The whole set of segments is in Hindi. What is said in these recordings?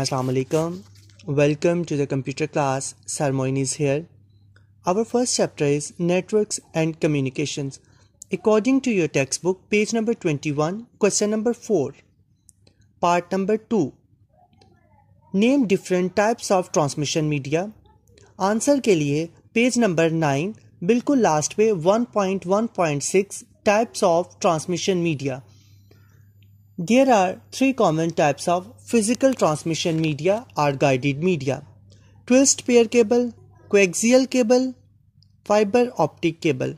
Assalamu alaikum. Welcome to the computer class. Sarmoin is here. Our first chapter is Networks and Communications. According to your textbook, page number 21, question number 4, part number 2. Name different types of transmission media. Answer के लिए page number 9, बिल्कुल last पे 1.1.6 types of transmission media. There are three common types of physical transmission media or guided media. Twist pair cable, coaxial cable, fibre optic cable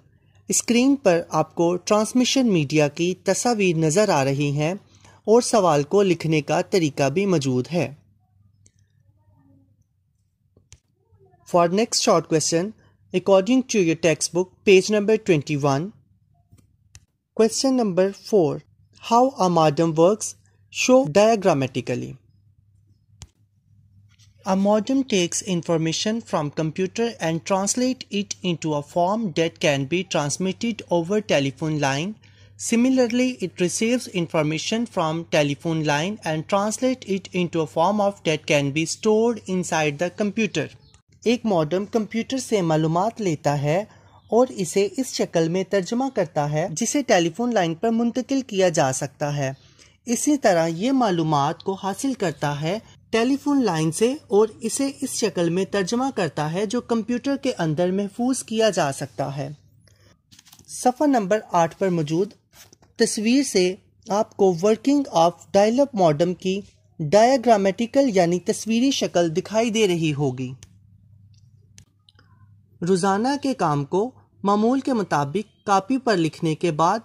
screen पर आपको ट्रांसमिशन मीडिया की तस्वीर नज़र आ रही हैं और सवाल को लिखने का तरीका भी मौजूद है for next short question according to your text book page number twenty one question number four how a modem works show diagrammatically. A modem takes information from computer and translate it into a form that can be transmitted over telephone line. Similarly, it receives information from telephone line and translate it into a form of that can be stored inside the computer. एक मॉडर्म कंप्यूटर से मालूमात लेता है और इसे इस शक्ल में तर्जमा करता है जिसे टेलीफोन लाइन पर मुंतकिल किया जा सकता है इसी तरह ये मालूम को हासिल करता है टेलीफोन लाइन से और इसे इस शक्ल में तर्जमा करता है जो कंप्यूटर के अंदर महफूज किया जा सकता है सफ़ा नंबर आठ पर मौजूद तस्वीर से आपको वर्किंग ऑफ डायलप मॉडम की डायाग्रामेटिकल यानी तस्वीरी शक्ल दिखाई दे रही होगी रोज़ाना के काम को मामूल के मुताबिक कापी पर लिखने के बाद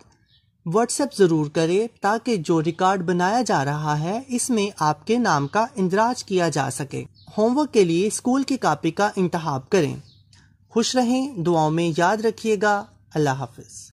व्हाट्सएप ज़रूर करें ताकि जो रिकॉर्ड बनाया जा रहा है इसमें आपके नाम का इंदराज किया जा सके होमवर्क के लिए स्कूल की कापी का इंतहाब करें खुश रहें दुआओं में याद रखिएगा अल्लाह हाफिज़